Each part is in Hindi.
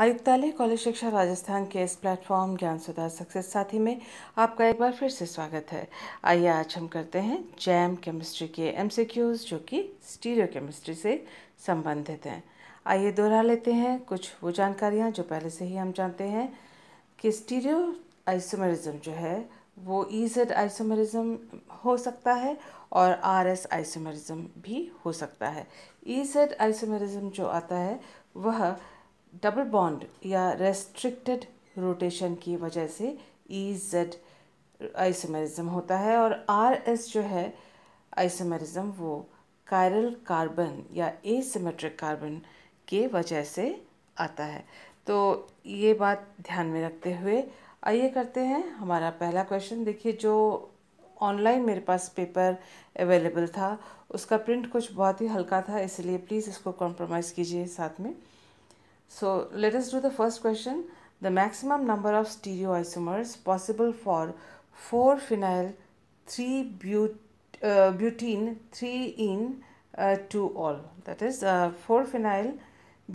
आयुक्तालय कॉलेज शिक्षा राजस्थान के इस प्लेटफॉर्म ज्ञान सुधार सक्सेस साथी में आपका एक बार फिर से स्वागत है आइए आज हम करते हैं जैम केमिस्ट्री के एम जो कि स्टीरियो केमिस्ट्री से संबंधित हैं आइए दोहरा लेते हैं कुछ वो जानकारियाँ जो पहले से ही हम जानते हैं कि स्टीरियो आइसोमरिज्म जो है वो ई e आइसोमरिज्म हो सकता है और आर एस आइसोमरिज्म भी हो सकता है ई e आइसोमरिज्म जो आता है वह डबल बॉन्ड या रेस्ट्रिक्टेड रोटेशन की वजह से ई जेड आइसोमेरिज्म होता है और आर एस जो है आइसोमेरिज्म वो कायरल कार्बन या ए सीमेट्रिक कार्बन के वजह से आता है तो ये बात ध्यान में रखते हुए आइए करते हैं हमारा पहला क्वेश्चन देखिए जो ऑनलाइन मेरे पास पेपर अवेलेबल था उसका प्रिंट कुछ बहुत ही हल्का था इसलिए प्लीज़ इसको कॉम्प्रोमाइज़ कीजिए साथ में So let us do the first question. The maximum number of stereoisomers possible for 4 phenyl 3 but, uh, butene 3 in uh, 2 all that is uh, 4 phenyl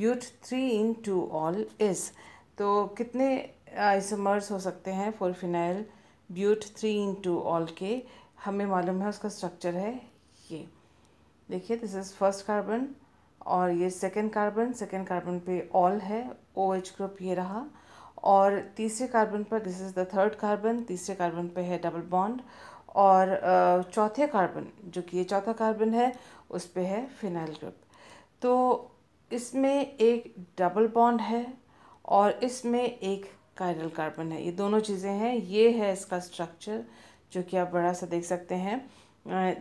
but 3 in 2 all is तो कितने आइसोमर्स हो सकते हैं four phenyl but three in two all के हमें मालूम है उसका स्ट्रक्चर है ये देखिए दिस इज़ फर्स्ट कार्बन और ये सेकेंड कार्बन सेकेंड कार्बन पे ऑल है ओ एच ग्रुप ये रहा और तीसरे कार्बन पर this is the third carbon तीसरे कार्बन पे है डबल बॉन्ड और चौथे कार्बन जो कि ये चौथा कार्बन है उस पर है फिनाइल ग्रुप तो इसमें एक डबल बॉन्ड है और इसमें एक कायरल कार्बन है ये दोनों चीज़ें हैं ये है इसका स्ट्रक्चर जो कि आप बड़ा सा देख सकते हैं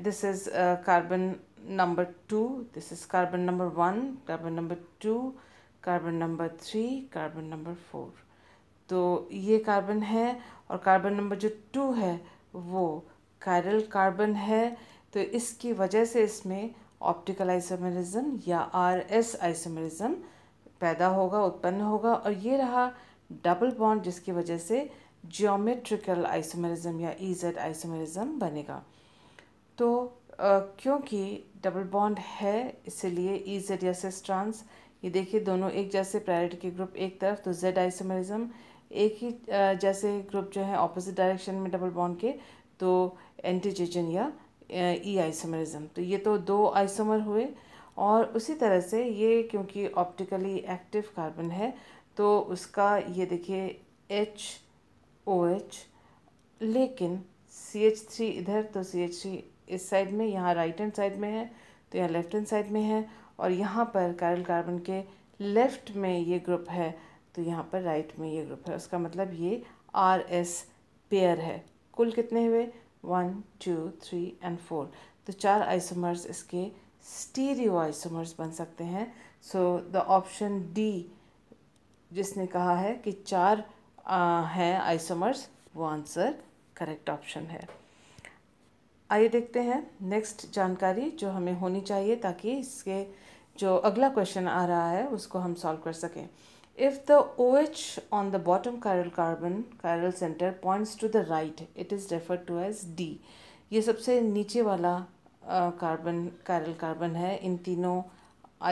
this is carbon number 2 this is carbon number 1 carbon number 2 carbon number 3 carbon number 4 तो ये कार्बन है और कार्बन नंबर जो टू है वो कायरल कार्बन है तो इसकी वजह से इसमें ऑप्टिकल आइसोमेरिज्म या आर एस आइसोमेरिज्म पैदा होगा उत्पन्न होगा और ये रहा डबल बॉन्ड जिसकी वजह से जियोमेट्रिकल आइसोमेरिज्म या ई जेड आइसोमेरिज्म बनेगा तो क्योंकि डबल बॉन्ड है इसलिए ई e, जेड या सेस ट्रांस ये देखिए दोनों एक जैसे प्रायोरिटी के ग्रुप एक तरफ तो जेड आइसोमरिज्म एक ही जैसे ग्रुप जो है ऑपोजिट डायरेक्शन में डबल बॉन्ड के तो एंटीजेजन या ई आइसोमरिज्म e तो ये तो दो आइसोमर हुए और उसी तरह से ये क्योंकि ऑप्टिकली एक्टिव कार्बन है तो उसका ये देखिए एच ओ एच लेकिन सी एच थ्री इधर तो सी एच थ्री इस साइड में यहाँ राइट हैंड साइड में है तो यहाँ लेफ्ट हैंड साइड में है और यहाँ पर कैरल कार्बन के लेफ्ट में ये ग्रुप है तो यहाँ पर राइट में ये ग्रुप है उसका मतलब ये आर एस पेयर है कुल कितने हुए one two three and four तो चार आइसोमर्स इसके स्टीरियो आइसोमर्स बन सकते हैं सो द ऑप्शन डी जिसने कहा है कि चार आ, हैं आइसोमर्स वो आंसर करेक्ट ऑप्शन है आइए देखते हैं नेक्स्ट जानकारी जो हमें होनी चाहिए ताकि इसके जो अगला क्वेश्चन आ रहा है उसको हम सॉल्व कर सकें if the O H on the bottom chiral carbon chiral centre points to the right it is refer to as D ये सबसे नीचे वाला कार्बन कायरल कार्बन है इन तीनों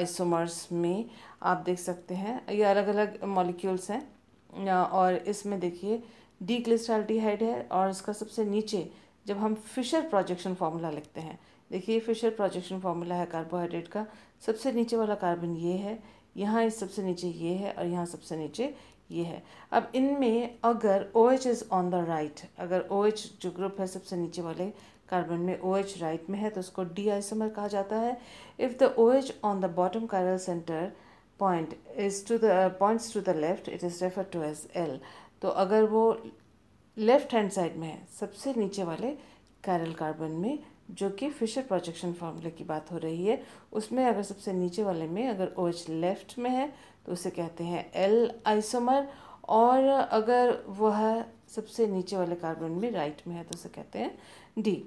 आइसोमर्स में आप देख सकते हैं ये अलग अलग मॉलिक्यूल्स हैं और इसमें देखिए डी क्लिस्टालिटी हेड है और इसका सबसे नीचे जब हम फिशर प्रोजेक्शन फार्मूला लिखते हैं देखिए फिशर प्रोजेक्शन फार्मूला है कार्बोहाइड्रेट का सबसे नीचे वाला कार्बन ये है यहाँ इस सबसे नीचे ये है और यहाँ सबसे नीचे ये है अब इनमें अगर O H is on the right अगर ओ एच जो ग्रुप है सबसे नीचे वाले कार्बन में ओ एच राइट में है तो उसको डी आइसोमर कहा जाता है if the O H on the bottom chiral centre point is to the points to the left it is refer to as L तो अगर वो लेफ्ट हैंड साइड में है सबसे नीचे वाले कैरल कार्बन में जो कि फिशर प्रोजेक्शन फार्मूले की बात हो रही है उसमें अगर सबसे नीचे वाले में अगर ओ एच लेफ्ट में है तो उसे कहते हैं एल आइसोमर और अगर वह सबसे नीचे वाले कार्बन में राइट में है तो उसे कहते हैं डी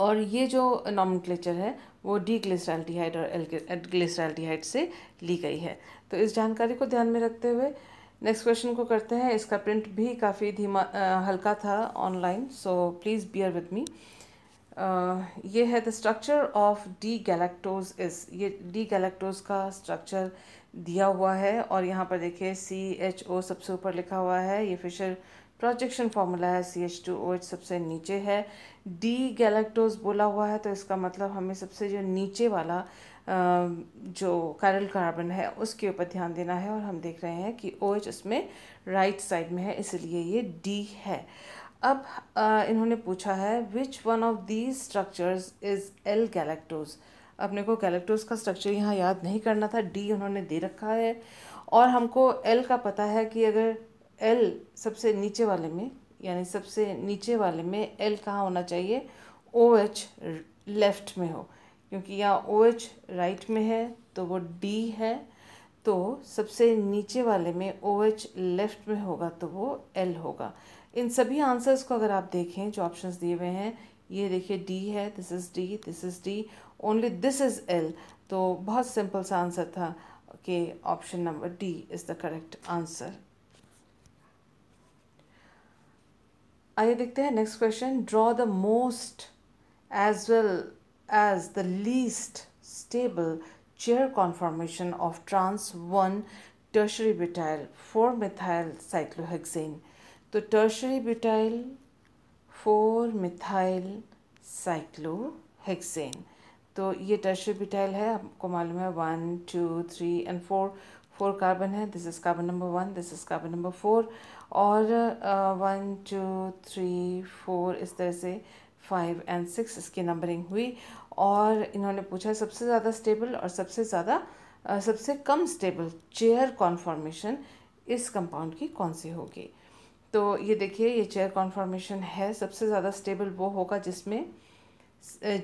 और ये जो नॉमिनक्लेचर है वो डी ग्लिसराल्टीहाइड और एल ग्लिसराल्टीहाइड से ली गई है तो इस जानकारी को ध्यान में रखते हुए नेक्स्ट क्वेश्चन को करते हैं इसका प्रिंट भी काफ़ी धीमा आ, हल्का था online so please bear with me ये है the structure of D galactose इस ये डी गैलेक्टोज का स्ट्रक्चर दिया हुआ है और यहाँ पर देखिए सी एच ओ सबसे ऊपर लिखा हुआ है ये फिशर प्रोजेक्शन फार्मूला है C H two O H सबसे नीचे है डी गैलेक्टोज बोला हुआ है तो इसका मतलब हमें सबसे जो नीचे वाला जो कैरल कार्बन है उसके ऊपर ध्यान देना है और हम देख रहे हैं कि ओ OH उसमें राइट साइड में है इसलिए ये डी है अब इन्होंने पूछा है which one of these structures is L galactose अपने को गैलेक्टोज का स्ट्रक्चर यहाँ याद नहीं करना था डी उन्होंने दे रखा है और हमको एल का पता है कि अगर एल सबसे नीचे वाले में यानी सबसे नीचे वाले में एल कहाँ होना चाहिए ओ एच लेफ़्ट में हो क्योंकि यहाँ ओ एच राइट में है तो वो डी है तो सबसे नीचे वाले में ओ एच लेफ़्ट में होगा तो वो एल होगा इन सभी आंसर्स को अगर आप देखें जो ऑप्शंस दिए हुए हैं ये देखिए डी है this is D this is D only this is L तो बहुत सिंपल सा आंसर था कि option number D is the correct answer आइए देखते हैं next question draw the most as well as the least stable chair conformation of trans 1 tertiary butyl 4 methyl cyclohexane. तो tertiary butyl four methyl cyclohexane तो ये टर्शरी बिटाइल है आपको मालूम है one two three and four four carbon है this is carbon number one this is carbon number four और वन टू थ्री फोर इस तरह से फाइव एंड सिक्स इसकी नंबरिंग हुई और इन्होंने पूछा सबसे ज़्यादा स्टेबल और सबसे ज़्यादा सबसे कम स्टेबल चेयर कॉन्फॉर्मेशन इस कंपाउंड की कौन सी होगी तो ये देखिए ये चेयर कॉन्फॉर्मेशन है सबसे ज़्यादा स्टेबल वो होगा जिसमें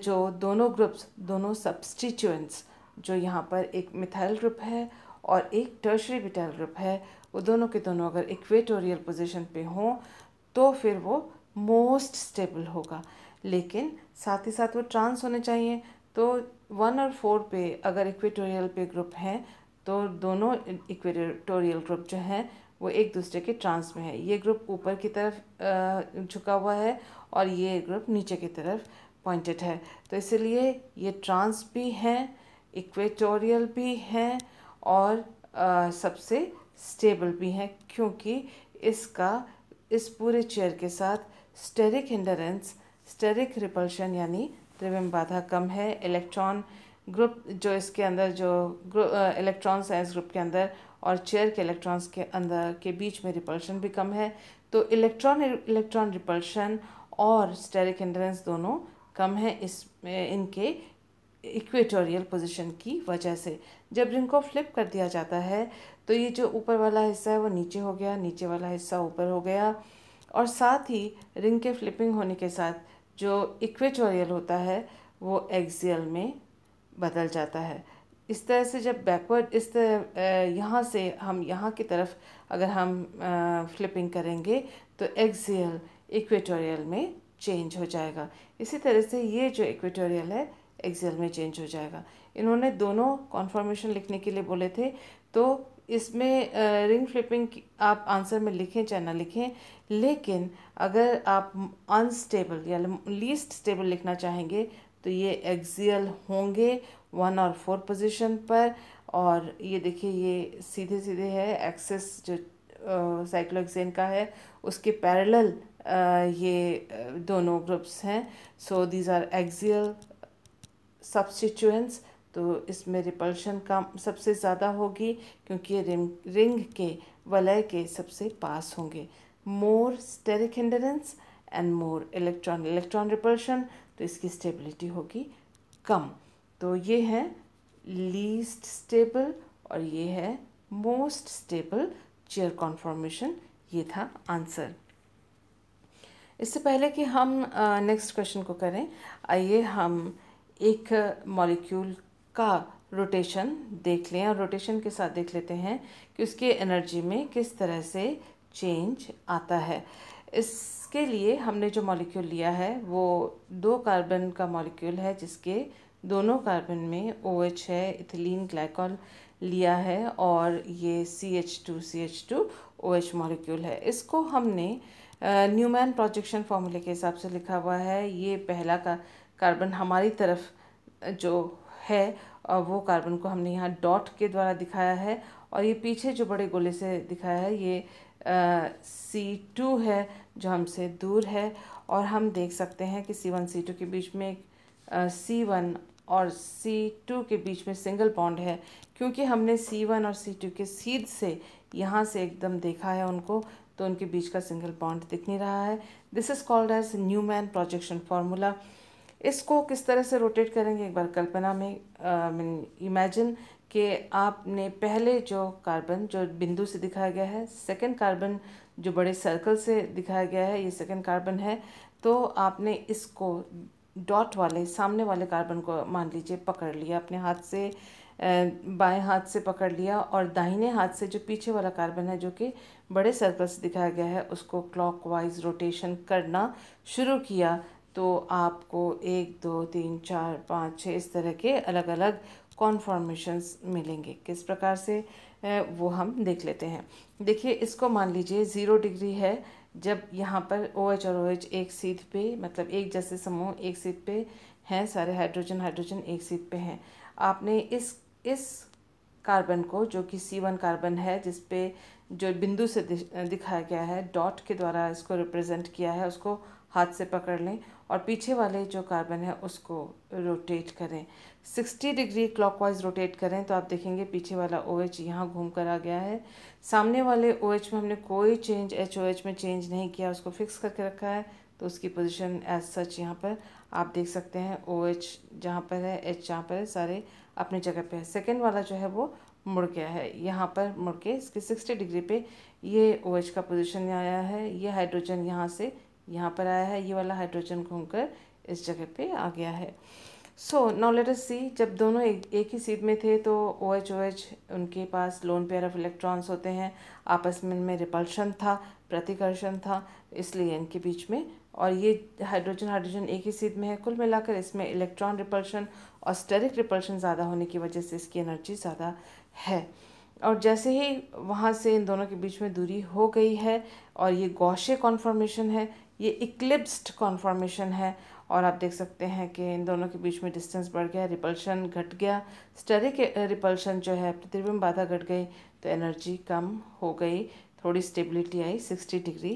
जो दोनों ग्रुप्स दोनों सब्सटीच्यूंट्स जो यहाँ पर एक मिथाइल ग्रुप है और एक टर्शरी मिथाइल ग्रुप है वो दोनों के दोनों अगर इक्वेटोरियल पोजिशन पे हों तो फिर वो मोस्ट स्टेबल होगा लेकिन साथ ही साथ वो ट्रांस होने चाहिए तो वन और फोर पे अगर इक्वेटोरियल पे ग्रुप हैं तो दोनों इक्वेटोरियल ग्रुप जो हैं वो एक दूसरे के ट्रांस में है ये ग्रुप ऊपर की तरफ झुका हुआ है और ये ग्रुप नीचे की तरफ पॉइंटेड है तो इसलिए ये ट्रांस भी हैं इक्वेटोरियल भी हैं और आ, सबसे स्टेबल भी हैं क्योंकि इसका इस पूरे चेयर के साथ स्टेरिक हिंडरेंस स्टेरिक रिपल्शन यानी त्रिविम बाधा कम है इलेक्ट्रॉन ग्रुप जो इसके अंदर जो इलेक्ट्रॉन्स हैं इस ग्रुप के अंदर और चेयर के इलेक्ट्रॉन्स के अंदर के बीच में रिपल्शन भी कम है तो इलेक्ट्रॉन इलेक्ट्रॉन रिपल्शन और स्टेरिक इंडरेंस दोनों कम है इस इनके इक्वेटोरियल पोजीशन की वजह से जब रिंग को फ्लिप कर दिया जाता है तो ये जो ऊपर वाला हिस्सा है वो नीचे हो गया नीचे वाला हिस्सा ऊपर हो गया और साथ ही रिंग के फ्लिपिंग होने के साथ जो इक्वेटोरियल होता है वो एक्सियल में बदल जाता है इस तरह से जब बैकवर्ड इस तरह यहाँ से हम यहाँ की तरफ अगर हम फ्लिपिंग करेंगे तो एक्सियल इक्वेटोरियल में चेंज हो जाएगा इसी तरह से ये जो इक्वेटोरियल है एक्सियल में चेंज हो जाएगा इन्होंने दोनों कॉन्फर्मेशन लिखने के लिए बोले थे तो इसमें रिंग फ्लिपिंग आप आंसर में लिखें चाहे ना लिखें लेकिन अगर आप अनस्टेबल या लीस्ट स्टेबल लिखना चाहेंगे तो ये एक्सियल होंगे वन और फोर पोजीशन पर और ये देखिए ये सीधे सीधे है एक्सेस जो साइक्लोक्सेन का है उसके पैरेलल ये दोनों ग्रुप्स हैं so these are axial substituents तो इसमें रिपल्शन का सबसे ज़्यादा होगी क्योंकि ये रिंग रिंग के वलय के सबसे पास होंगे more steric hindrance and more electron electron repulsion तो इसकी स्टेबिलिटी होगी कम तो ये है लीस्ट स्टेबल और ये है मोस्ट स्टेबल चेयर कॉन्फॉर्मेशन ये था आंसर इससे पहले कि हम नेक्स्ट uh, क्वेश्चन को करें आइए हम एक मॉलिक्यूल का रोटेशन देख लें और रोटेशन के साथ देख लेते हैं कि उसके एनर्जी में किस तरह से चेंज आता है इसके लिए हमने जो मॉलिक्यूल लिया है वो दो कार्बन का मॉलिक्यूल है जिसके दोनों कार्बन में ओ OH है इथिलीन ग्लाइकॉल लिया है और ये C H two C H two O H molecule है इसको हमने न्यूमैन प्रोजेक्शन फॉर्मूले के हिसाब से लिखा हुआ है ये पहला का कार्बन हमारी तरफ जो है वो कार्बन को हमने यहाँ डॉट के द्वारा दिखाया है और ये पीछे जो बड़े गोले से दिखाया है ये सी टू है जो हमसे दूर है और हम देख सकते हैं कि सी वन सी टू के बीच में सी वन और सी टू के बीच में सिंगल बॉन्ड है क्योंकि हमने सी वन और सी टू के सीध से यहाँ से एकदम देखा है उनको तो उनके बीच का सिंगल बॉन्ड दिख नहीं रहा है this is called as Newman projection formula इसको किस तरह से रोटेट करेंगे एक बार कल्पना में इमेजिन कि आपने पहले जो कार्बन जो बिंदु से दिखाया गया है सेकंड कार्बन जो बड़े सर्कल से दिखाया गया है ये सेकंड कार्बन है तो आपने इसको डॉट वाले सामने वाले कार्बन को मान लीजिए पकड़ लिया अपने हाथ से बाएं हाथ से पकड़ लिया और दाहिने हाथ से जो पीछे वाला कार्बन है जो कि बड़े सर्कल से दिखाया गया है उसको क्लॉकवाइज रोटेशन करना शुरू किया तो आपको एक दो तीन चार पाँच छः इस तरह के अलग अलग कॉन्फॉर्मेशंस मिलेंगे किस प्रकार से वो हम देख लेते हैं देखिए इसको मान लीजिए ज़ीरो डिग्री है जब यहाँ पर ओ OH एच और ओ OH एच एक सीध पे मतलब एक जैसे समूह एक सीध पे हैं सारे हाइड्रोजन हाइड्रोजन एक सीध पे हैं आपने इस इस कार्बन को जो कि सी वन कार्बन है जिसपे जो बिंदु से दिखाया गया है डॉट के द्वारा इसको रिप्रेजेंट किया है उसको हाथ से पकड़ लें और पीछे वाले जो कार्बन है उसको रोटेट करें 60 डिग्री क्लॉकवाइज रोटेट करें तो आप देखेंगे पीछे वाला ओ OH यहाँ घूम कर आ गया है सामने वाले ओ OH में हमने कोई चेंज एच ओ एच में चेंज नहीं किया उसको फिक्स करके रखा है तो उसकी पोजीशन एज सच यहाँ पर आप देख सकते हैं ओ OH जहाँ पर है एच जहाँ पर है सारे अपनी जगह पे है सेकेंड वाला जो है वो मुड़ गया है यहाँ पर मुड़ के इसके सिक्सटी डिग्री पे ये ओ OH का पोजिशन आया है ये हाइड्रोजन यहाँ से यहाँ पर आया है ये वाला हाइड्रोजन घूम कर इस जगह पर आ गया है सो नाउ लेट अस सी जब दोनों एक, एक ही सीट में थे तो ओ एच ओ एच उनके पास लोन पेयर ऑफ इलेक्ट्रॉन्स होते हैं आपस में इनमें रिपल्शन था प्रतिकर्षण था इसलिए इनके बीच में और ये हाइड्रोजन हाइड्रोजन एक ही सीट में है कुल मिलाकर इसमें इलेक्ट्रॉन रिपल्शन और स्टेरिक रिपल्शन ज़्यादा होने की वजह से इसकी एनर्जी ज़्यादा है और जैसे ही वहाँ से इन दोनों के बीच में दूरी हो गई है और ये गौशे कॉन्फॉर्मेशन है ये इक्लिप्स्ड कॉन्फॉर्मेशन है और आप देख सकते हैं कि इन दोनों के बीच में डिस्टेंस बढ़ गया रिपल्शन घट गया स्टेरिक रिपल्शन जो है प्रतिबिंब बाधा घट गई तो एनर्जी कम हो गई थोड़ी स्टेबिलिटी आई सिक्सटी डिग्री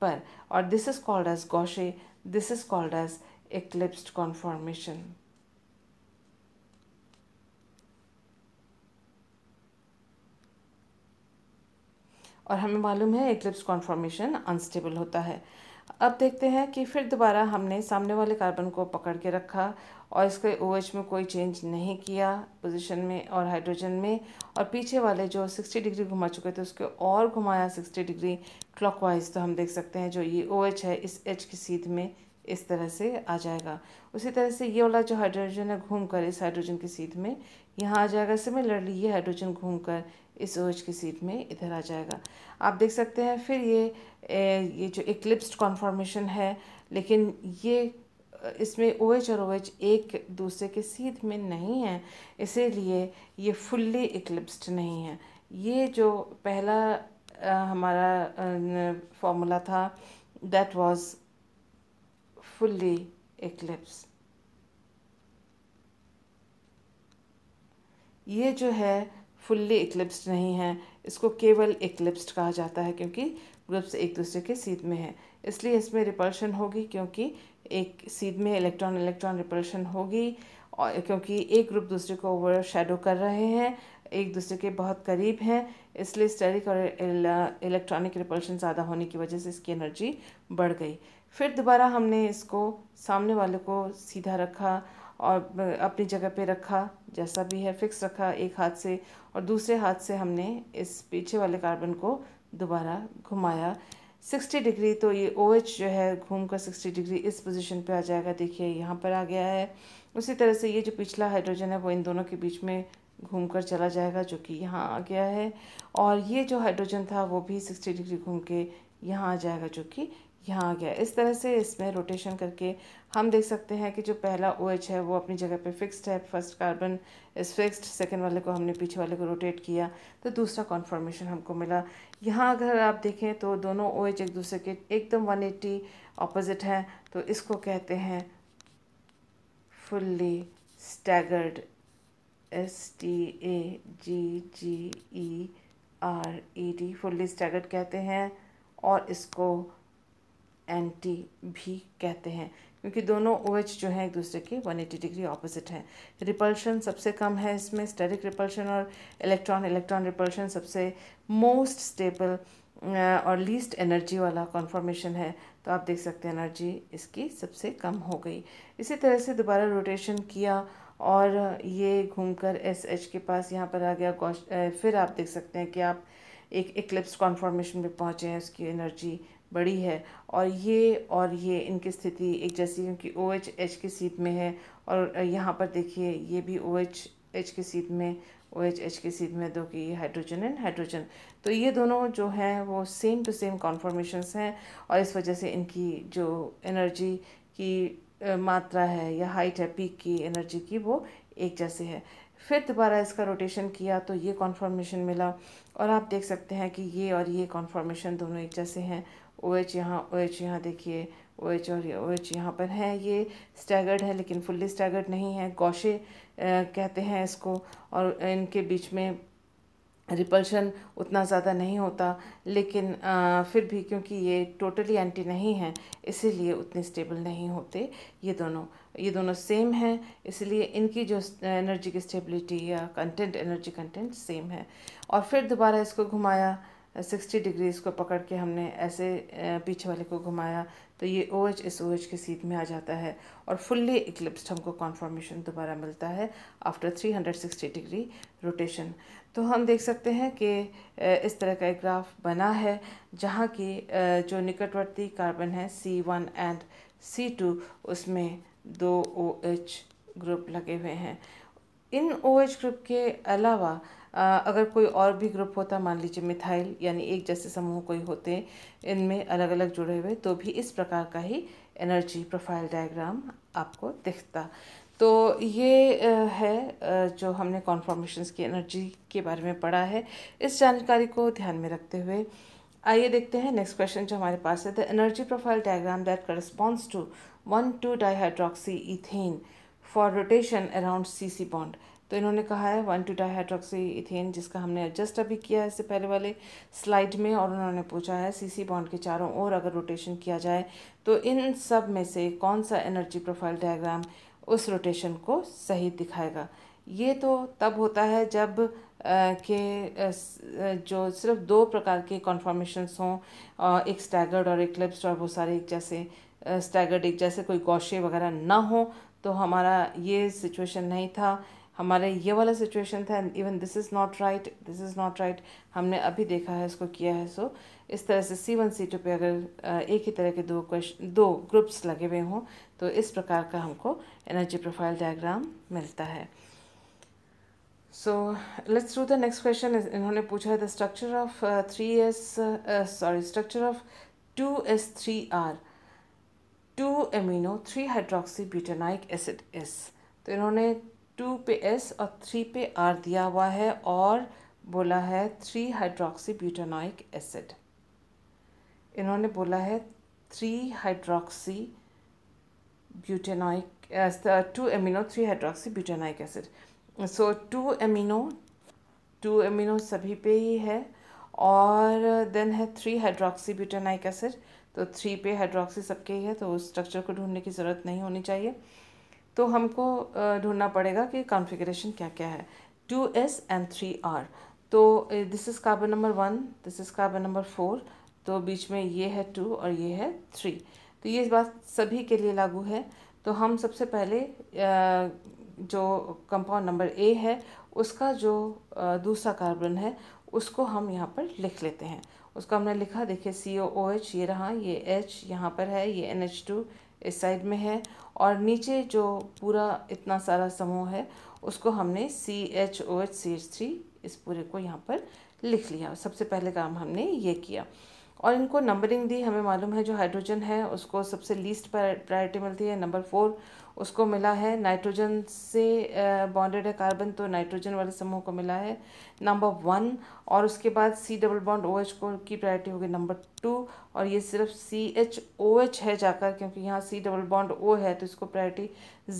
पर और this is called as gauche this is called as eclipsed conformation और हमें मालूम है एक्लिप्स कॉन्फॉर्मेशन अनस्टेबल होता है अब देखते हैं कि फिर दोबारा हमने सामने वाले कार्बन को पकड़ के रखा और इसके ओ OH में कोई चेंज नहीं किया पोजीशन में और हाइड्रोजन में और पीछे वाले जो 60 डिग्री घुमा चुके थे उसके और घुमाया 60 डिग्री क्लॉकवाइज तो हम देख सकते हैं जो ये ओ OH है इस एच की सीध में इस तरह से आ जाएगा उसी तरह से ये वाला जो हाइड्रोजन है घूम कर इस हाइड्रोजन की सीध में यहाँ आ जाएगा सिमिलरली ये हाइड्रोजन घूम कर इस OH की सीट में इधर आ जाएगा आप देख सकते हैं फिर ये ये जो इक्लिप्स्ड कॉन्फॉर्मेशन है लेकिन ये इसमें ओ OH और ओ OH एक दूसरे के सीध में नहीं है इसीलिए ये फुल्ली इक्लिप्स्ड नहीं है ये जो पहला हमारा फॉर्मूला था दैट वाज फुल्ली इक्लिप्स ये जो है फुल्ली इक्लिप्स्ड नहीं है इसको केवल इक्लिप्स्ड कहा जाता है क्योंकि ग्रुप्स एक दूसरे के सीध में है इसलिए इसमें रिपल्शन होगी क्योंकि एक सीध में इलेक्ट्रॉन इलेक्ट्रॉन रिपल्शन होगी और क्योंकि एक ग्रुप दूसरे को ओवर शेडो कर रहे हैं एक दूसरे के बहुत करीब हैं इसलिए स्टेरिक और इलेक्ट्रॉनिक रिपल्शन ज़्यादा होने की वजह से इसकी एनर्जी बढ़ गई फिर दोबारा हमने इसको सामने वाले को सीधा रखा और अपनी जगह पे रखा जैसा भी है फिक्स रखा एक हाथ से और दूसरे हाथ से हमने इस पीछे वाले कार्बन को दोबारा घुमाया 60 डिग्री तो ये ओ OH जो है घूम कर सिक्सटी डिग्री इस पोजीशन पे आ जाएगा देखिए यहाँ पर आ गया है उसी तरह से ये जो पिछला हाइड्रोजन है वो इन दोनों के बीच में घूम कर चला जाएगा जो कि यहाँ आ गया है और ये जो हाइड्रोजन था वो भी सिक्सटी डिग्री घूम के यहाँ आ जाएगा जो कि यहाँ आ गया इस तरह से इसमें रोटेशन करके हम देख सकते हैं कि जो पहला ओ OH है वो अपनी जगह पे फिक्स्ड है फर्स्ट कार्बन इस फिक्स्ड सेकेंड वाले को हमने पीछे वाले को रोटेट किया तो दूसरा कॉन्फर्मेशन हमको मिला यहाँ अगर आप देखें तो दोनों ओ OH एक दूसरे के एकदम वन एट्टी अपोजिट हैं तो इसको कहते हैं fully staggered S T A G G E R E D fully staggered कहते हैं और इसको एन टी भी कहते हैं क्योंकि दोनों ओ OH जो हैं एक दूसरे के 180 डिग्री ऑपोजिट हैं रिपल्शन सबसे कम है इसमें स्टेरिक रिपल्शन और इलेक्ट्रॉन इलेक्ट्रॉन रिपल्शन सबसे मोस्ट स्टेबल और लीस्ट एनर्जी वाला कॉन्फॉर्मेशन है तो आप देख सकते हैं एनर्जी इसकी सबसे कम हो गई इसी तरह से दोबारा रोटेशन किया और ये घूमकर एस एच के पास यहाँ पर आ गया फिर आप देख सकते हैं कि आप एक इक्लिप्स कॉन्फॉर्मेशन में पहुँचे हैं उसकी एनर्जी बड़ी है और ये और ये इनकी स्थिति एक जैसी क्योंकि ओ एच एच की सीट में है और यहाँ पर देखिए ये भी ओ एच एच की सीट में ओ एच एच की सीट में दो की हाइड्रोजन एंड हाइड्रोजन तो ये दोनों जो हैं वो सेम टू सेम कॉन्फॉर्मेशन हैं और इस वजह से इनकी जो एनर्जी की मात्रा है या हाइट है पीक की एनर्जी की वो एक जैसे है फिर दोबारा इसका रोटेशन किया तो ये कॉन्फॉर्मेशन मिला और आप देख सकते हैं कि ये और ये कॉन्फॉर्मेशन दोनों एक जैसे हैं ओ एच यहाँ ओ एच यहाँ देखिए ओ एच और ओ एच यहाँ पर है ये स्टैगर्ड है लेकिन फुल्ली स्टैगर्ड नहीं है गौशे कहते हैं इसको और इनके बीच में रिपल्शन उतना ज़्यादा नहीं होता लेकिन आ, फिर भी क्योंकि ये टोटली एंटी नहीं है इसीलिए उतने स्टेबल नहीं होते ये दोनों ये दोनों सेम हैं इसलिए इनकी जो एनर्जी की स्टेबिलिटी या कंटेंट एनर्जी कंटेंट सेम है और फिर दोबारा इसको घुमाया सिक्सटी डिग्रीज़ को पकड़ के हमने ऐसे पीछे वाले को घुमाया तो ये ओ एच इस ओ एच के सीट में आ जाता है और फुल्ली इक्लिप्सड हमको कॉन्फर्मेशन दोबारा मिलता है after three hundred sixty degree rotation तो हम देख सकते हैं कि इस तरह का एक ग्राफ बना है जहाँ की जो निकटवर्ती कार्बन है C one and C two उसमें दो ओ एच ग्रुप लगे हुए हैं इन ओ एच ग्रुप के अलावा अगर कोई और भी ग्रुप होता मान लीजिए मिथाइल यानी एक जैसे समूह कोई होते इनमें अलग अलग जुड़े हुए तो भी इस प्रकार का ही एनर्जी प्रोफाइल डायग्राम आपको दिखता तो ये है जो हमने कॉन्फॉर्मेशन की एनर्जी के बारे में पढ़ा है इस जानकारी को ध्यान में रखते हुए आइए देखते हैं नेक्स्ट क्वेश्चन जो हमारे पास है the energy profile diagram that corresponds to one two dihydroxy ethane for rotation around C C bond तो इन्होंने कहा है वन टू डाइहाइड्रोक्सी इथेन जिसका हमने एडजस्ट अभी किया है इससे पहले वाले स्लाइड में और उन्होंने पूछा है सीसी बॉन्ड के चारों ओर अगर रोटेशन किया जाए तो इन सब में से कौन सा एनर्जी प्रोफाइल डायग्राम उस रोटेशन को सही दिखाएगा ये तो तब होता है जब के जो सिर्फ दो प्रकार के कॉन्फॉर्मेशंस हों एक स्टैगर्ड और एक लिप्स और बहुत सारे एक जैसे स्टैगर्ड एक जैसे कोई गौशे वगैरह ना हो तो हमारा ये सिचुएशन नहीं था हमारे ये वाला सिचुएशन था even this is not right this is not right हमने अभी देखा है इसको किया है सो so, इस तरह से सी वन सी टू पर अगर एक ही तरह के दो क्वेश्चन दो ग्रुप्स लगे हुए हों तो इस प्रकार का हमको एनर्जी प्रोफाइल डायग्राम मिलता है so let's through the next question इन्होंने पूछा है the structure of three S sorry structure of two S three R two amino three hydroxy butanoic acid S तो इन्होंने टू पे एस और थ्री पे आर दिया हुआ है और बोला है थ्री हाइड्रोक्सी ब्यूटानोइक एसिड इन्होंने बोला है three hydroxy butanoic two amino three hydroxy butanoic acid so two amino two amino सभी पे ही है और देन है थ्री हाइड्रोक्सी ब्यूटेनाइक एसिड तो थ्री पे हाइड्रोक्सी सबके ही है तो उस स्ट्रक्चर को ढूंढने की ज़रूरत नहीं होनी चाहिए तो हमको ढूंढना पड़ेगा कि कॉन्फ़िगरेशन क्या क्या है two S and three R तो this is carbon number one this is carbon number four तो बीच में ये है टू और ये है थ्री तो ये बात सभी के लिए लागू है तो हम सबसे पहले जो कंपाउंड नंबर ए है उसका जो दूसरा कार्बन है उसको हम यहाँ पर लिख लेते हैं उसको हमने लिखा देखिए सी ओ ओ एच ये रहा ये एच यहाँ पर है ये एन एच टू इस साइड में है और नीचे जो पूरा इतना सारा समूह है उसको हमने C H O H C H three इस पूरे को यहाँ पर लिख लिया सबसे पहले काम हमने ये किया और इनको नंबरिंग दी हमें मालूम है जो हाइड्रोजन है उसको सबसे लीस्ट प्रायोरिटी मिलती है नंबर फोर उसको मिला है नाइट्रोजन से बॉन्डेड है कार्बन तो नाइट्रोजन वाले समूह को मिला है नंबर वन और उसके बाद C double bond O H को की प्रायोरिटी होगी नंबर टू और ये सिर्फ सी एच ओ एच है जाकर क्योंकि यहाँ सी डबल बॉन्ड ओ है तो इसको प्रायोरिटी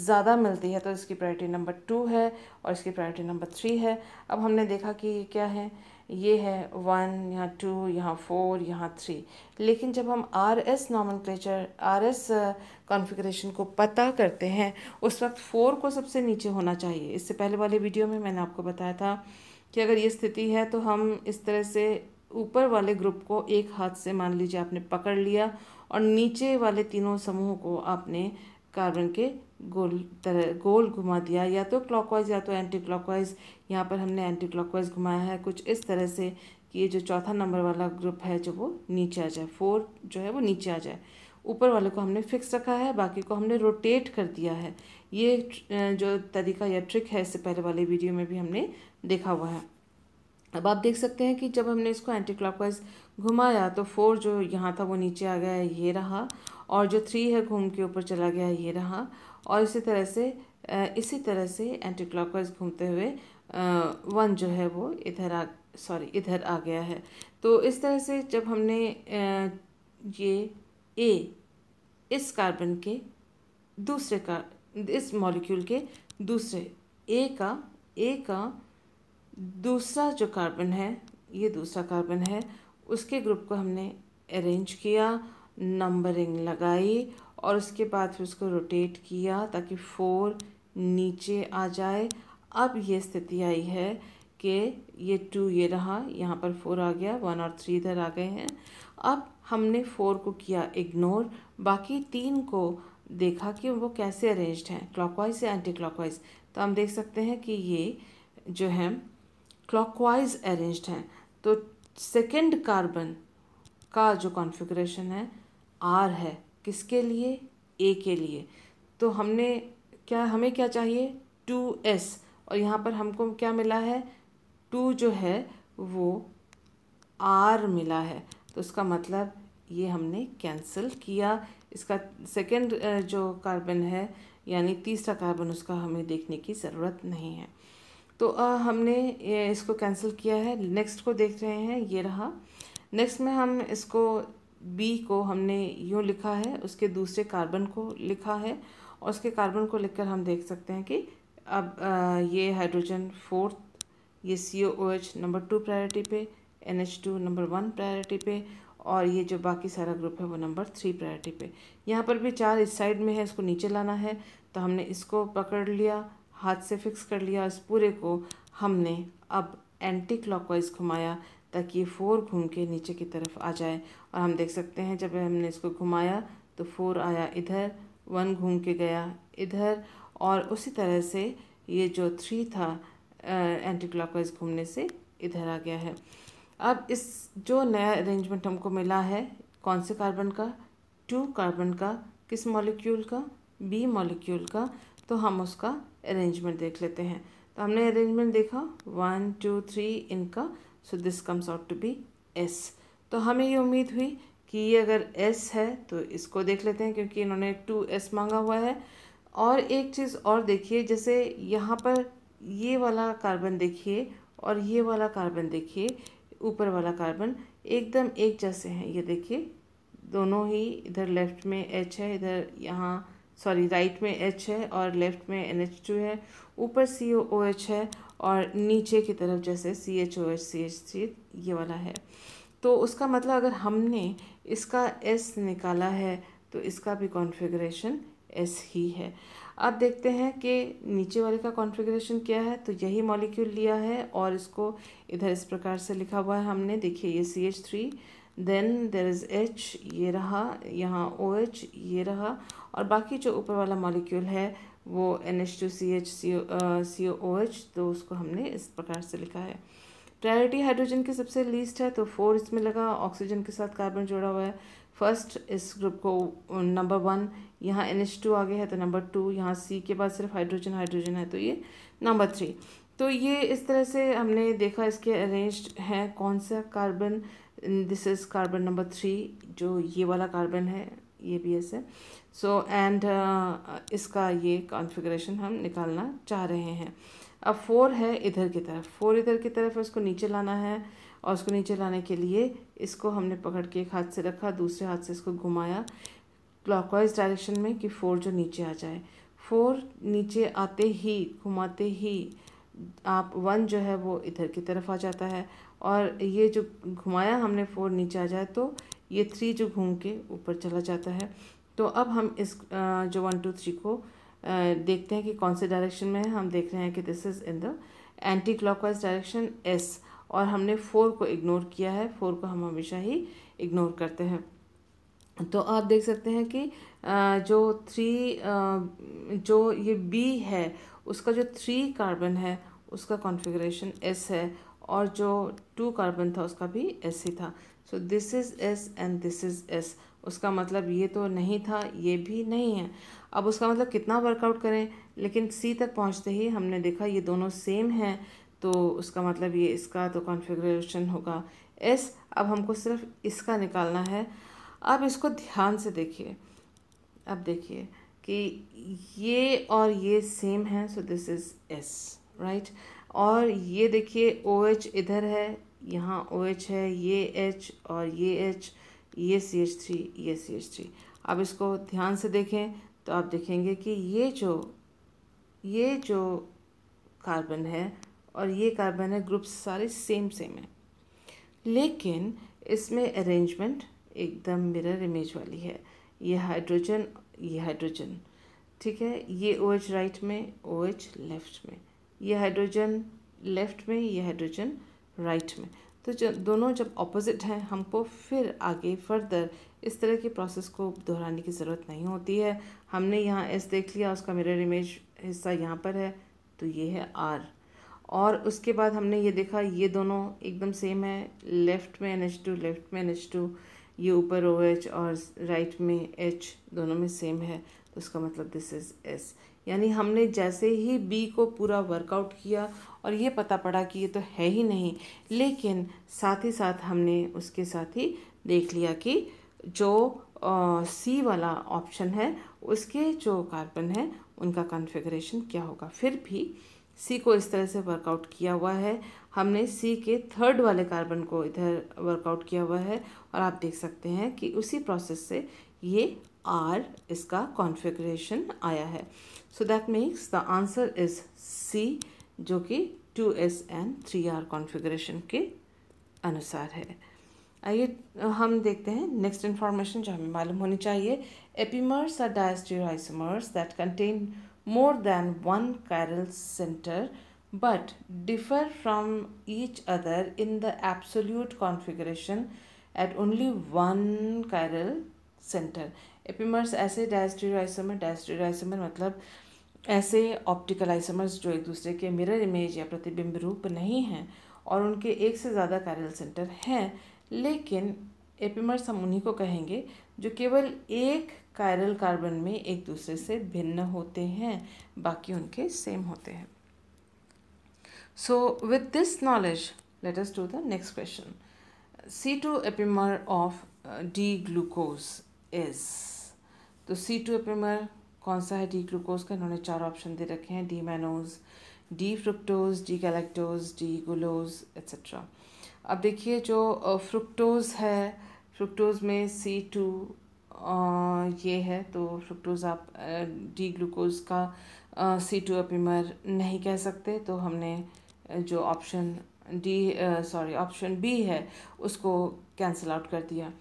ज़्यादा मिलती है तो इसकी प्रायोरिटी नंबर टू है और इसकी प्रायोरिटी नंबर थ्री है अब हमने देखा कि ये क्या है ये है वन यहाँ टू यहाँ फोर यहाँ थ्री लेकिन जब हम R S nomenclature R S configuration को पता करते हैं उस वक्त फोर को सबसे नीचे होना चाहिए इससे पहले वाले वीडियो में मैंने आपको बताया था कि अगर ये स्थिति है तो हम इस तरह से ऊपर वाले ग्रुप को एक हाथ से मान लीजिए आपने पकड़ लिया और नीचे वाले तीनों समूह को आपने कार्बन के गोल तरह गोल घुमा दिया या तो क्लॉकवाइज या तो एंटी क्लॉकवाइज यहाँ पर हमने एंटी क्लॉकवाइज घुमाया है कुछ इस तरह से कि ये जो चौथा नंबर वाला ग्रुप है जो वो नीचे आ जाए फोर जो है वो नीचे आ जाए ऊपर वाले को हमने फिक्स रखा है बाकी को हमने रोटेट कर दिया है ये जो तरीका या ट्रिक है इससे पहले वाले वीडियो में भी हमने देखा हुआ है अब आप देख सकते हैं कि जब हमने इसको एंटी क्लॉकवाइज घुमाया तो फोर जो यहाँ था वो नीचे आ गया ये रहा और जो थ्री है घूम के ऊपर चला गया ये रहा और इसी तरह से इसी तरह से एंटी क्लॉकवाइज घूमते हुए वन जो है वो इधर आ सॉरी इधर आ गया है तो इस तरह से जब हमने ये ए इस कार्बन के दूसरे का इस मॉलिक्यूल के दूसरे ए का ए का दूसरा जो कार्बन है ये दूसरा कार्बन है उसके ग्रुप को हमने अरेंज किया नंबरिंग लगाई और उसके बाद फिर उसको रोटेट किया ताकि फोर नीचे आ जाए अब ये स्थिति आई है कि ये टू ये रहा यहाँ पर फोर आ गया वन और थ्री इधर आ गए हैं अब हमने फोर को किया इग्नोर बाकी तीन को देखा कि वो कैसे अरेंज्ड हैं क्लॉकवाइज या एंटी क्लॉकवाइज तो हम देख सकते हैं कि ये जो है क्लॉकवाइज अरेंज्ड हैं तो सेकंड कार्बन का जो कॉन्फ़िगरेशन है आर है किसके लिए ए के लिए तो हमने क्या हमें क्या चाहिए टू एस और यहाँ पर हमको क्या मिला है टू जो है वो आर मिला है तो उसका मतलब ये हमने कैंसिल किया इसका सेकंड जो कार्बन है यानी तीसरा कार्बन उसका हमें देखने की ज़रूरत नहीं है तो आ, हमने इसको कैंसिल किया है नेक्स्ट को देख रहे हैं ये रहा नेक्स्ट में हम इसको बी को हमने यूँ लिखा है उसके दूसरे कार्बन को लिखा है और उसके कार्बन को लिखकर हम देख सकते हैं कि अब ये हाइड्रोजन फोर्थ ये C O H number two priority पे N H two number one priority पे और ये जो बाकी सारा ग्रुप है वो नंबर थ्री प्रायोरिटी पे यहाँ पर भी चार इस साइड में है इसको नीचे लाना है तो हमने इसको पकड़ लिया हाथ से फिक्स कर लिया इस पूरे को हमने अब एंटी क्लॉकवाइज घुमाया ताकि ये फोर घूम के नीचे की तरफ आ जाए और हम देख सकते हैं जब हमने इसको घुमाया तो फोर आया इधर वन घूम के गया इधर और उसी तरह से ये जो थ्री था एंटी क्लॉकवाइज घूमने से इधर आ गया है अब इस जो नया अरेंजमेंट हमको मिला है कौन से कार्बन का टू कार्बन का किस मॉलिक्यूल का बी मॉलिक्यूल का तो हम उसका अरेंजमेंट देख लेते हैं तो हमने अरेंजमेंट देखा वन टू थ्री इनका so this comes out to be S तो हमें ये उम्मीद हुई कि ये अगर एस है तो इसको देख लेते हैं क्योंकि इन्होंने टू एस मांगा हुआ है और एक चीज़ और देखिए जैसे यहाँ पर ये वाला कार्बन देखिए और ये वाला कार्बन देखिए ऊपर वाला कार्बन एकदम एक जैसे हैं ये देखिए दोनों ही इधर लेफ्ट में एच है इधर यहाँ सॉरी राइट में एच है और लेफ्ट में एन एच टू है ऊपर सी ओ ओ एच है और नीचे की तरफ जैसे C H O H C H C ये वाला है तो उसका मतलब अगर हमने इसका एस निकाला है तो इसका भी कॉन्फ़िगरेशन एस ही है अब देखते हैं कि नीचे वाले का कॉन्फ़िगरेशन क्या है तो यही मॉलिक्यूल लिया है और इसको इधर इस प्रकार से लिखा हुआ है हमने देखिए ये C H three then there is H ये रहा यहाँ ओ एच ये रहा और बाकी जो ऊपर वाला मॉलिक्यूल है वो N H two C H C C O H तो उसको हमने इस प्रकार से लिखा है प्रायोरिटी हाइड्रोजन की सबसे लीस्ट है तो फोर इसमें लगा ऑक्सीजन के साथ कार्बन जोड़ा हुआ है फर्स्ट इस ग्रुप को नंबर वन यहाँ एन एच टू आगे है तो नंबर टू यहाँ सी के बाद सिर्फ हाइड्रोजन हाइड्रोजन है तो ये नंबर थ्री तो ये इस तरह से हमने देखा इसके अरेंज्ड हैं कौन सा carbon this is carbon number three जो ये वाला कार्बन है ये भी ऐसे सो एंड uh, इसका ये कॉन्फ़िगरेशन हम निकालना चाह रहे हैं अब फोर है इधर की तरफ फोर इधर की तरफ है उसको नीचे लाना है और उसको नीचे लाने के लिए इसको हमने पकड़ के एक हाथ से रखा दूसरे हाथ से इसको घुमाया क्लॉकवाइज डायरेक्शन में कि फोर जो नीचे आ जाए फोर नीचे आते ही घुमाते ही आप वन जो है वो इधर की तरफ आ जाता है और ये जो घुमाया हमने फोर नीचे आ जाए तो ये थ्री जो घूम के ऊपर चला जाता है तो अब हम इस जो वन टू थ्री को देखते हैं कि कौन से डायरेक्शन में है हम देख रहे हैं कि this is in the anti clockwise direction S और हमने फोर को इग्नोर किया है फोर को हम हमेशा ही इग्नोर करते हैं तो आप देख सकते हैं कि जो थ्री जो ये बी है उसका जो थ्री कार्बन है उसका कॉन्फ़िगरेशन एस है और जो टू कार्बन था उसका भी एस ही था so this is S and this is S उसका मतलब ये तो नहीं था ये भी नहीं है अब उसका मतलब कितना वर्कआउट करें लेकिन सी तक पहुंचते ही हमने देखा ये दोनों सेम हैं तो उसका मतलब ये इसका तो कॉन्फ़िगरेशन होगा एस अब हमको सिर्फ इसका निकालना है अब इसको ध्यान से देखिए अब देखिए कि ये और ये सेम है so this is S right और ये देखिए ओ OH इधर है यहाँ ओ OH है ये एच और ये एच ये सी एच थ्री ये सी एच थ्री अब इसको ध्यान से देखें तो आप देखेंगे कि ये जो ये जो कार्बन है और ये कार्बन है ग्रुप्स सारे सेम सेम है लेकिन इसमें अरेंजमेंट एकदम मिरर इमेज वाली है ये हाइड्रोजन ये हाइड्रोजन ठीक है ये ओ OH राइट में ओ OH लेफ़्ट में ये हाइड्रोजन लेफ्ट में ये हाइड्रोजन राइट में तो जब दोनों जब ऑपोजिट हैं हमको फिर आगे फर्दर इस तरह के प्रोसेस को दोहराने की ज़रूरत नहीं होती है हमने यहाँ एस देख लिया उसका मिरर इमेज हिस्सा यहाँ पर है तो ये है आर और उसके बाद हमने ये देखा ये दोनों एकदम सेम है लेफ़्ट में एन एच टू लेफ़्ट में एन एच टू ये ऊपर ओ एच और राइट में एच दोनों में सेम है तो उसका मतलब दिस इज़ एस यानी हमने जैसे ही बी को पूरा वर्कआउट किया और ये पता पड़ा कि ये तो है ही नहीं लेकिन साथ ही साथ हमने उसके साथ ही देख लिया कि जो सी वाला ऑप्शन है उसके जो कार्बन है उनका कॉन्फ़िगरेशन क्या होगा फिर भी सी को इस तरह से वर्कआउट किया हुआ है हमने सी के थर्ड वाले कार्बन को इधर वर्कआउट किया हुआ है और आप देख सकते हैं कि उसी प्रोसेस से ये आर इसका कॉन्फ़िगरेशन आया है so that makes the answer is C जो कि two S and three R configuration के अनुसार है आइए हम देखते हैं नेक्स्ट इन्फॉर्मेशन जो हमें मालूम होनी चाहिए epimers are diastereoisomers that contain more than one chiral centre but differ from each other in the absolute configuration at only one chiral centre epimers ऐसे डायस्टीरोसोमर डायस्टीरोसोमर मतलब ऐसे ऑप्टिकल आइसमर्स जो एक दूसरे के मिरर इमेज या प्रतिबिंब रूप नहीं हैं और उनके एक से ज़्यादा कायरल सेंटर हैं लेकिन एपिमर्स हम उन्हीं को कहेंगे जो केवल एक कायरल कार्बन में एक दूसरे से भिन्न होते हैं बाकी उनके सेम होते हैं so with this knowledge let us do the next question C two epimer of D glucose is तो टू एपिमर कौन सा है डी ग्लूकोज का इन्होंने चार ऑप्शन दे रखे हैं D mannose D fructose D galactose D glucose etcetera अब देखिए जो फ्रुक्टोज है फ्रुक्टोज में सी टू ये है तो फ्रुक्टोज आप डी ग्लूकोज का सी टू अपीमर नहीं कह सकते तो हमने जो option D sorry option B है उसको कैंसिल आउट कर दिया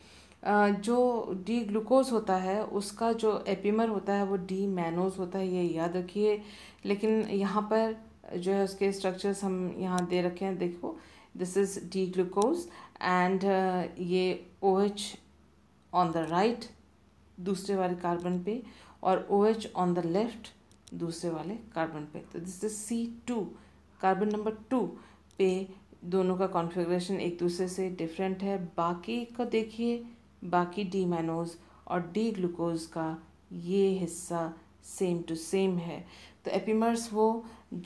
जो डी ग्लूकोज होता है उसका जो एपिमर होता है वो डी मैनोज होता है ये याद रखिए लेकिन यहाँ पर जो है उसके स्ट्रक्चर्स हम यहाँ दे रखे हैं देखो this is D glucose and ये O H on the right दूसरे वाले कार्बन पे और O H on the left दूसरे वाले कार्बन पे तो this is C two carbon number two पे दोनों का कॉन्फ़िगरेशन एक दूसरे से डिफरेंट है बाकी का देखिए बाकी डी मैनोज और डी ग्लूकोज का ये हिस्सा सेम टू सेम है तो एपिमर्स वो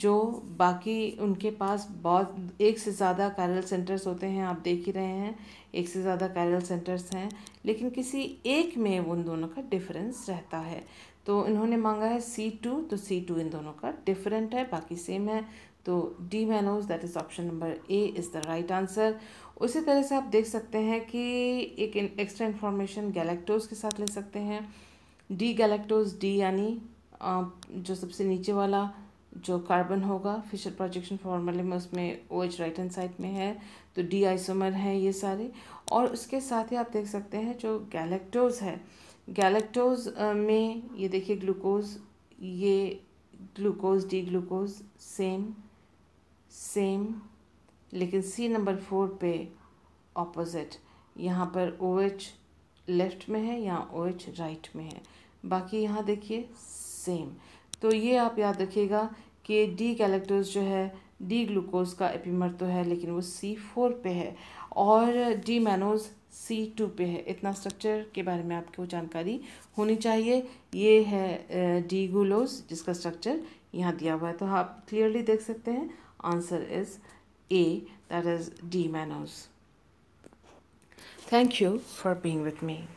जो बाकी उनके पास बहुत एक से ज़्यादा कैरल सेंटर्स होते हैं आप देख ही रहे हैं एक से ज़्यादा कैरल सेंटर्स हैं लेकिन किसी एक में उन दोनों का डिफरेंस रहता है तो इन्होंने मांगा है सी टू तो सी टू इन दोनों का डिफरेंट है बाकी सेम है तो D mannose that is option number A is the right answer उसी तरह से आप देख सकते हैं कि एक एक्स्ट्रा इन्फॉर्मेशन गैलेक्टोज के साथ ले सकते हैं डी गैलेक्टोज डी यानी जो सबसे नीचे वाला जो कार्बन होगा फिशर प्रोजेक्शन फॉर्मूले में उसमें O H right hand side में है तो डी आइसोमर है ये सारे और उसके साथ ही आप देख सकते हैं जो गैलेक्टोज है गैलेक्टोज में ये देखिए ग्लूकोज ये glucose D glucose same same लेकिन सी नंबर फोर पे ऑपोजिट यहाँ पर ओ एच लेफ़्ट में है यहाँ ओ एच राइट में है बाकी यहाँ देखिए सेम तो ये आप याद रखिएगा कि डी कैलेक्टर्स जो है डी ग्लूकोज का एपिमर तो है लेकिन वो सी फोर पे है और डी मैनोज सी टू पे है इतना स्ट्रक्चर के बारे में आपको जानकारी होनी चाहिए ये है डी ग्लूकोज जिसका स्ट्रक्चर यहाँ दिया हुआ है तो आप क्लियरली देख सकते हैं answer is A, that is D Manos. Thank you for being with me.